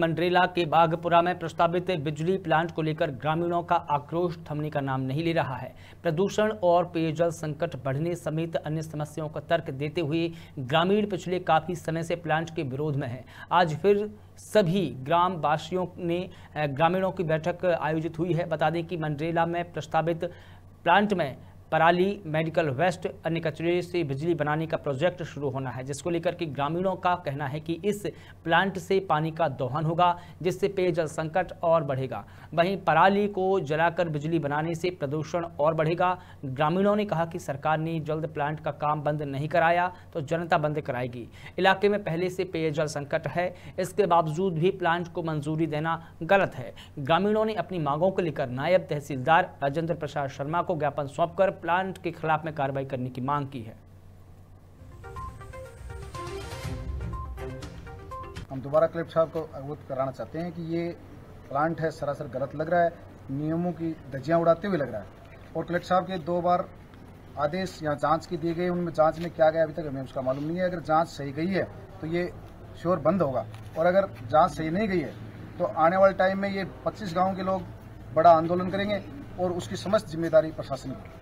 मंडरेला के बागपुरा में प्रस्तावित बिजली प्लांट को लेकर ग्रामीणों का आक्रोश थमने का नाम नहीं ले रहा है प्रदूषण और पेयजल संकट बढ़ने समेत अन्य समस्याओं का तर्क देते हुए ग्रामीण पिछले काफी समय से प्लांट के विरोध में हैं आज फिर सभी ग्रामवासियों ने ग्रामीणों की बैठक आयोजित हुई है बता दें कि मंडरेला में प्रस्तावित प्लांट में पराली मेडिकल वेस्ट अन्य कचरे से बिजली बनाने का प्रोजेक्ट शुरू होना है जिसको लेकर के ग्रामीणों का कहना है कि इस प्लांट से पानी का दोहन होगा जिससे पेयजल संकट और बढ़ेगा वहीं पराली को जलाकर बिजली बनाने से प्रदूषण और बढ़ेगा ग्रामीणों ने कहा कि सरकार ने जल्द प्लांट का काम बंद नहीं कराया तो जनता बंद कराएगी इलाके में पहले से पेयजल संकट है इसके बावजूद भी प्लांट को मंजूरी देना गलत है ग्रामीणों ने अपनी मांगों को लेकर नायब तहसीलदार राजेंद्र प्रसाद शर्मा को ज्ञापन सौंपकर प्लांट के खिलाफ में कार्रवाई करने की मांग की है हम दोबारा कलेक्टर साहब को अवगत कराना चाहते हैं कि ये प्लांट है सरासर गलत लग रहा है नियमों की धज्जियाँ उड़ाते हुए लग रहा है और कलेक्टर साहब के दो बार आदेश या जांच की दिए गए उनमें जांच में क्या गया अभी तक हमें उसका मालूम नहीं है अगर जांच सही गई है तो ये शोर बंद होगा और अगर जांच सही नहीं गई है तो आने वाले टाइम में ये 25 गांव के लोग बड़ा आंदोलन करेंगे और उसकी समस्त जिम्मेदारी प्रशासन की